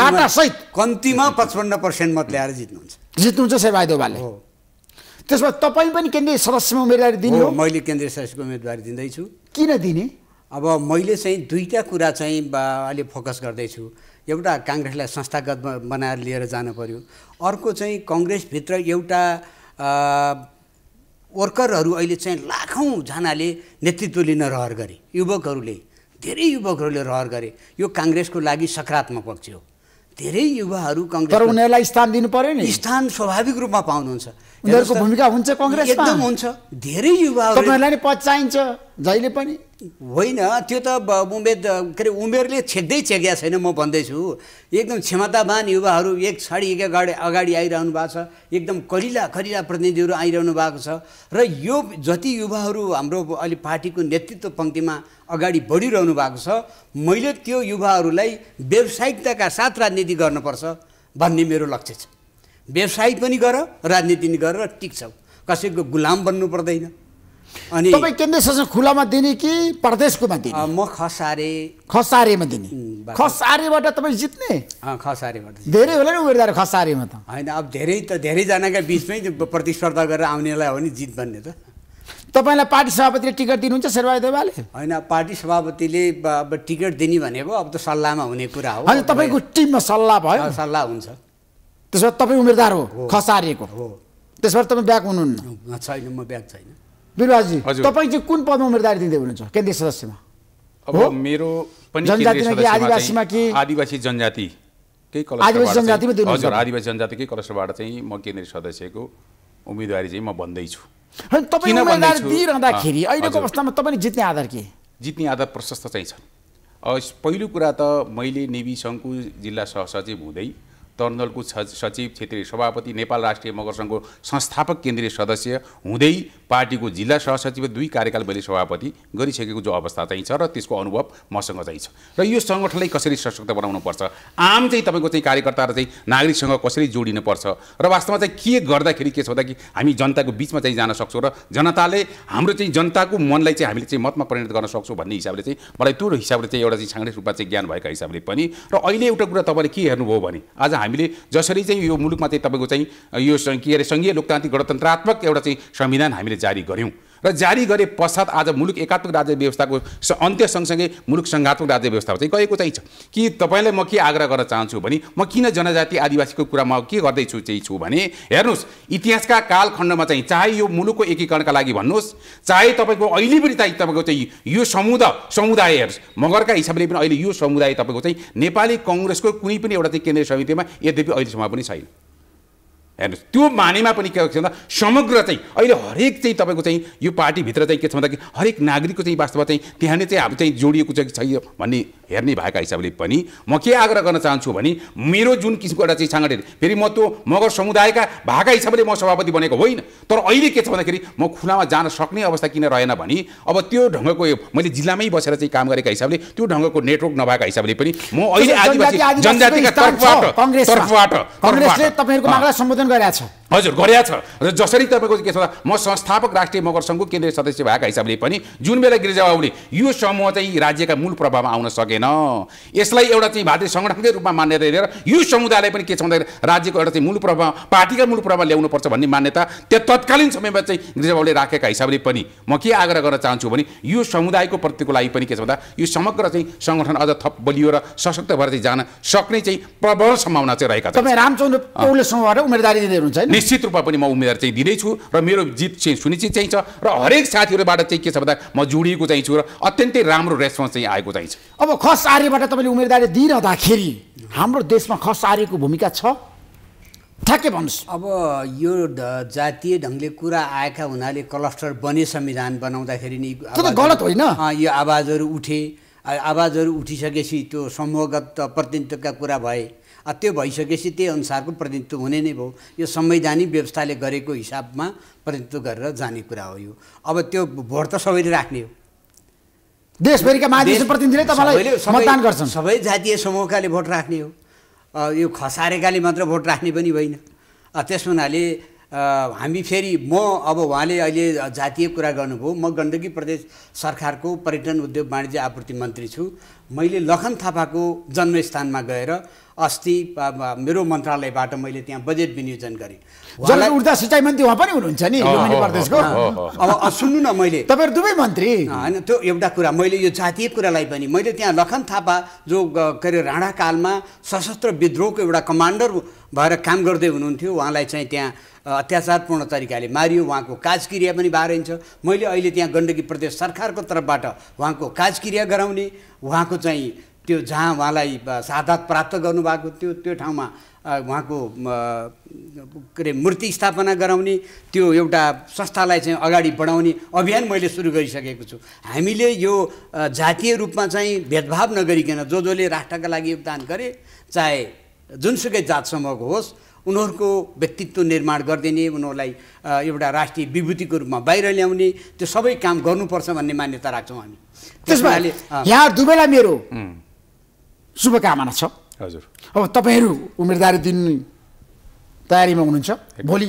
डाटासहित कम्तीमा पचपन्न पर्सेन्ट मत ल्याएर जित्नुहुन्छ जित्नुहुन्छ सेवादेवाले हो त्यसमा तपाईँ पनि केन्द्रीय सदस्यमा उम्मेदवारी दिनु मैले केन्द्रीय सदस्यको उम्मेदवारी दिँदैछु किन दिने अब मैले चाहिँ दुईवटा कुरा चाहिँ अलि फोकस गर्दैछु एउटा काङ्ग्रेसलाई संस्थागत बनाएर लिएर जानु पऱ्यो अर्को चाहिँ कङ्ग्रेसभित्र एउटा वर्करहरू अहिले चाहिँ लाखौँजनाले नेतृत्व लिन रहर गरे युवकहरूले धेरै युवकहरूले रहर गरे यो काङ्ग्रेसको लागि सकारात्मक पक्ष हो धेरै युवाहरू कङ्ग्रेस तर उनीहरूलाई स्थान दिनु पर्यो नि स्थान स्वाभाविक रूपमा पाउनुहुन्छ उनीहरूको भूमिका हुन्छ कङ्ग्रेस एकदम हुन्छ धेरै युवाहरूलाई तपाईँहरूलाई पद जहिले पनि होइन त्यो त उमेर के अरे उमेरले छेक्दै छेकेका छैन म भन्दैछु एकदम क्षमतावान युवाहरू एक छाडी एक अगाडि अगाडि आइरहनु भएको छ एकदम करिला करिला प्रतिनिधिहरू आइरहनु भएको छ र यो जति युवाहरू हाम्रो अहिले पार्टीको नेतृत्व पङ्क्तिमा अगाडि बढिरहनु भएको छ मैले त्यो युवाहरूलाई व्यवसायिकताका साथ राजनीति गर्नुपर्छ भन्ने मेरो लक्ष्य छ व्यवसाय पनि गर राजनीति पनि गर र टिक्छौ कसैको गुलाम बन्नु पर्दैन अनि तपाईँ केन्द्रीय शासन खुलामा दिने कि प्रदेशकोमा दिने म खसारे खसारेमा दिने खसारेबाट तपाईँ जित्ने खसारेबाट धेरै होला नि उम्मेदवार खसारेमा त होइन अब धेरै त धेरैजनाका बिचमै प्रतिस्पर्धा गरेर आउनेलाई हो नि जित भन्ने त तपाईँलाई पार्टी सभापतिले टिकट दिनुहुन्छ शेरबहादुर देवालले होइन पार्टी सभापतिले अब टिकट दिने भनेको अब त सल्लाहमा हुने कुरा हो होइन तपाईँको टिममा सल्लाह भयो सल्लाह हुन्छ त्यसो भए तपाईँ उम्मेदवार हो खसारिएको हो त्यसो भए तपाईँ ब्याक हुनुहुन्न छैन म ब्याक छैन बिरुवाजी तपाईँ चाहिँ कुन पदमा उम्मेदवारी दिँदै हुनुहुन्छ केन्द्रीय सदस्यमा हो मेरो जनजातिमा कि आदिवासीमा कि आदिवासी जनजाति कलेज आदिवासी जनजातिमा हजुर आदिवासी जनजातिकै कलेजबाट चाहिँ म केन्द्रीय सदस्यको उम्मेदवारी चाहिँ म भन्दैछु होइन तपाईँ उम्मेदवार दिइरहँदाखेरि अहिलेको अवस्थामा तपाईँले जित्ने आधार के जित्ने आधार प्रशस्त चाहिँ छ पहिलो कुरा त मैले नेभी सङ्घको जिल्ला सहसचिव हुँदै तनदलको सचिव क्षेत्रीय सभापति नेपाल राष्ट्रिय मगर सङ्घको संस्थापक केन्द्रीय सदस्य हुँदै पार्टीको जिल्ला सहसचिव दुई कार्यकाल मैले सभापति गरिसकेको जो अवस्था चाहिँ छ र त्यसको अनुभव मसँग चाहिँ छ र यो सङ्गठनलाई कसरी सशक्त बनाउनुपर्छ आम चाहिँ तपाईँको चाहिँ कार्यकर्ता र चाहिँ नागरिकसँग कसरी जोडिनुपर्छ र वास्तवमा चाहिँ के गर्दाखेरि के छ भन्दाखेरि हामी जनताको बिचमा चाहिँ जान सक्छौँ र जनताले हाम्रो चाहिँ जनताको मनलाई चाहिँ हामीले चाहिँ मतमा परिणत गर्न सक्छौँ भन्ने हिसाबले चाहिँ मलाई त्यो हिसाबले चाहिँ एउटा चाहिँ साङ्गठिक रूपमा चाहिँ ज्ञान भएको हिसाबले पनि र अहिले एउटा कुरा तपाईँले के हेर्नुभयो भने आज हामीले जसरी चाहिँ यो मुलुकमा चाहिँ तपाईँको चाहिँ यो के अरे सङ्घीय लोकतान्त्रिक गणतन्त्रात्मक एउटा चाहिँ संविधान हामीले जारी गऱ्यौँ र जारी गरे पश्चात आज मुलुक एकात्मक राज्य व्यवस्थाको अन्त्य सँगसँगै मुलुक सङ्घात्मक राज्य व्यवस्था चाहिँ गएको चाहिन्छ कि तपाईँलाई म के आग्रह गर्न चाहन्छु भने म किन जनजाति आदिवासीको कुरा म के गर्दैछु चाहिँ छु भने हेर्नुहोस् इतिहासका कालखण्डमा चाहिँ चाहे यो मुलुकको एकीकरणका लागि भन्नुहोस् चाहे तपाईँको अहिले पनि चाहिँ तपाईँको चाहिँ यो समुदाय समुदाय हेर्नुहोस् मगरका हिसाबले पनि अहिले यो समुदाय तपाईँको चाहिँ नेपाली कङ्ग्रेसको कुनै पनि एउटा चाहिँ केन्द्रीय समितिमा यद्यपि अहिलेसम्म पनि छैन हेर्नुहोस् त्यो मानेमा पनि के छ भन्दा समग्र चाहिँ अहिले हरेक चाहिँ तपाईँको चाहिँ यो पार्टीभित्र चाहिँ के छ भन्दाखेरि हरेक नागरिकको चाहिँ वास्तवमा चाहिँ त्यहाँ नै चाहिँ हामी चाहिँ जोडिएको छ कि छैन भन्ने हेर्ने भएका हिसाबले पनि म के आग्रह गर्न चाहन्छु भने मेरो जुन किसिमको एउटा चाहिँ साङ्गठिक फेरि म त्यो मगर समुदायका भएका हिसाबले म सभापति बनेको होइन तर अहिले के छ भन्दाखेरि म खुलामा जान सक्ने अवस्था किन रहेन भने अब त्यो ढङ्गको मैले जिल्लामै बसेर चाहिँ काम गरेका हिसाबले त्यो ढङ्गको नेटवर्क नभएका हिसाबले पनि म अहिले आदिवासी जनजातिका तर्फबाट तर्फबाट तपाईँहरूको मागलाई सम्बोधन गरेका छ हजुर गरिया छ जसरी तपाईँको के छ म संस्थापक राष्ट्रिय मगर सङ्घको केन्द्रीय सदस्य भएका हिसाबले पनि जुन बेला गिरिजाबाबुले यो समूह चाहिँ राज्यका मूल प्रभावमा आउन सकेन यसलाई एउटा चाहिँ भातृ सङ्गठनकै रूपमा मान्यता दिएर यो समुदायलाई पनि के छ भन्दाखेरि राज्यको एउटा चाहिँ मूल प्रभाव पार्टीका मूल प्रभाव ल्याउनुपर्छ भन्ने मान्यता त्यो तत्कालीन समयमा चाहिँ गिरिजाबाबुले राखेका हिसाबले पनि म के आग्रह गर्न चाहन्छु भने यो समुदायको प्रतिको लागि पनि के छ भन्दा यो समग्र चाहिँ सङ्गठन अझ थप बलियो र सशक्त भएर चाहिँ जान सक्ने चाहिँ प्रबल सम्भावना चाहिँ रहेका छन् तपाईँ रामचन्द्र पौलेसम्म उम्मेदवारी दिँदै हुनुहुन्छ निश्चित रूपमा पनि म उम्मेदवार चाहिँ दिनेछु र मेरो जित चाहिँ सुनिश्चित चाहिँ छ र हरेक साथीहरूबाट चाहिँ के छ भन्दा म जोडिएको चाहिँ छु र अत्यन्तै राम्रो रेस्पोन्स चाहिँ आएको चाहिन्छ अब खस आर्यबाट तपाईँले उम्मेदवारी दिइरहँदाखेरि हाम्रो देशमा खस आर्यको भूमिका छ ठ्याक्कै भन्नुहोस् अब यो जातीय ढङ्गले कुरा आएका हुनाले क्लस्टर बने संविधान बनाउँदाखेरि नि गलत होइन यो आवाजहरू उठे आवाजहरू उठिसकेपछि त्यो समूहगत प्रतिनिधित्वका कुरा भए त्यो भइसकेपछि त्यही अनुसारको प्रतिनिधित्व हुने नै भयो यो संवैधानिक व्यवस्थाले गरेको हिसाबमा प्रतिनिधित्व गरेर जाने कुरा हो यो अब त्यो भोट त सबैले राख्ने हो देशभरिका मानिस प्रतिनिधिले मतदान गर्छन् सबै जातीय समूहकाले भोट राख्ने हो यो खसारेकाले मात्र भोट राख्ने पनि होइन त्यस हुनाले हामी फेरि म अब उहाँले अहिले जातीय कुरा गर्नुभयो म गण्डकी प्रदेश सरकारको पर्यटन उद्योग वाणिज्य आपूर्ति मन्त्री छु मैले लखन थापाको जन्मस्थानमा गएर अस्ति मेरो मन्त्रालयबाट मैले त्यहाँ बजेट विनियोजन गरेँ ऊर्जा सिँचाइ मन्त्री उहाँ पनि हुनुहुन्छ नि प्रदेशको अब सुन्नु न मैले तपाईँहरू दुवै मन्त्री होइन त्यो एउटा कुरा मैले यो जातीय कुरालाई पनि मैले त्यहाँ लखन थापा जो के अरे राणाकालमा सशस्त्र विद्रोहको एउटा कमान्डर भएर काम गर्दै हुनुहुन्थ्यो उहाँलाई चाहिँ त्यहाँ अत्याचारपूर्ण तरिकाले मारियो उहाँको काजक्रिया पनि बाह्रिन्छ मैले अहिले त्यहाँ गण्डकी प्रदेश सरकारको तर्फबाट उहाँको काजक्रिया गराउने उहाँको चाहिँ त्यो जहाँ उहाँलाई सादात प्राप्त गर्नुभएको त्यो त्यो ठाउँमा उहाँको के अरे मूर्ति स्थापना गराउने त्यो एउटा संस्थालाई चाहिँ अगाडि बढाउने अभियान मैले सुरु गरिसकेको छु हामीले यो जातीय रूपमा चाहिँ भेदभाव नगरिकन जो जसले राष्ट्रका लागि योगदान गरे चाहे जुनसुकै जात समूहको होस् उनीहरूको व्यक्तित्व निर्माण गरिदिने उनीहरूलाई एउटा राष्ट्रिय विभूतिको रूपमा बाहिर ल्याउने त्यो सबै काम गर्नुपर्छ भन्ने मान्यता राख्छौँ हामी त्यसमा यहाँ दुवैलाई मेरो शुभकामना छ हजुर अब तपाईँहरू उम्मेदवारी दिन तयारीमा हुनुहुन्छ भोलि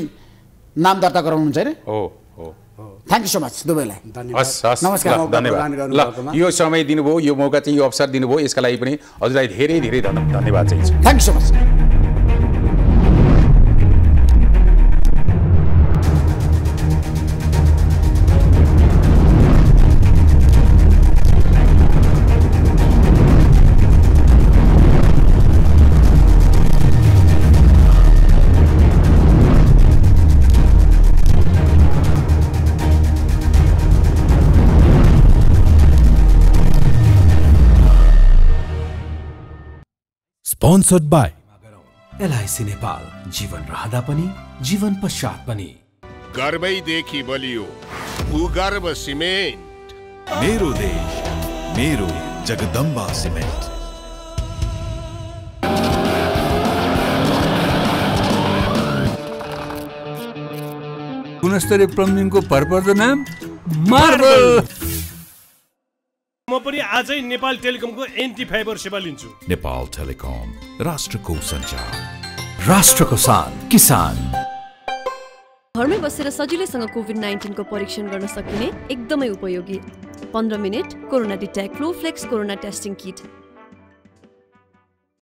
नाम दर्ता गराउनुहुन्छ होइन हो थ्याङ्क यू सो मच दुबईलाई नमस्कार धन्यवाद ल यो समय दिनुभयो यो मौका चाहिँ यो अवसर दिनुभयो यसका लागि पनि हजुरलाई धेरै धेरै धन्यवाद चाहिँ thank you so much sponsored by LIC Nepal जीवन रहँदा पनि जीवन पश्चात पनि गर्वै गर्वैदेखि बलियो गर्व सिमेन्ट मेरो देश मेरो जगदम्बा सिमेन्ट गुणस्तरीय प्लम्बिङको भरपर्दो नाम मार्बल म पनि आजै नेपाल टेलिकमको एन्टी फाइबर सेवा लिन्छु नेपाल टेलिकम राष्ट्रको सञ्चार राष्ट्रको सान किसान घरमै बसेर सजिलैसँग कोभिड नाइन्टिनको परीक्षण गर्न सकिने एकदमै उपयोगी पन्ध्र minute corona detect flow flex corona testing किट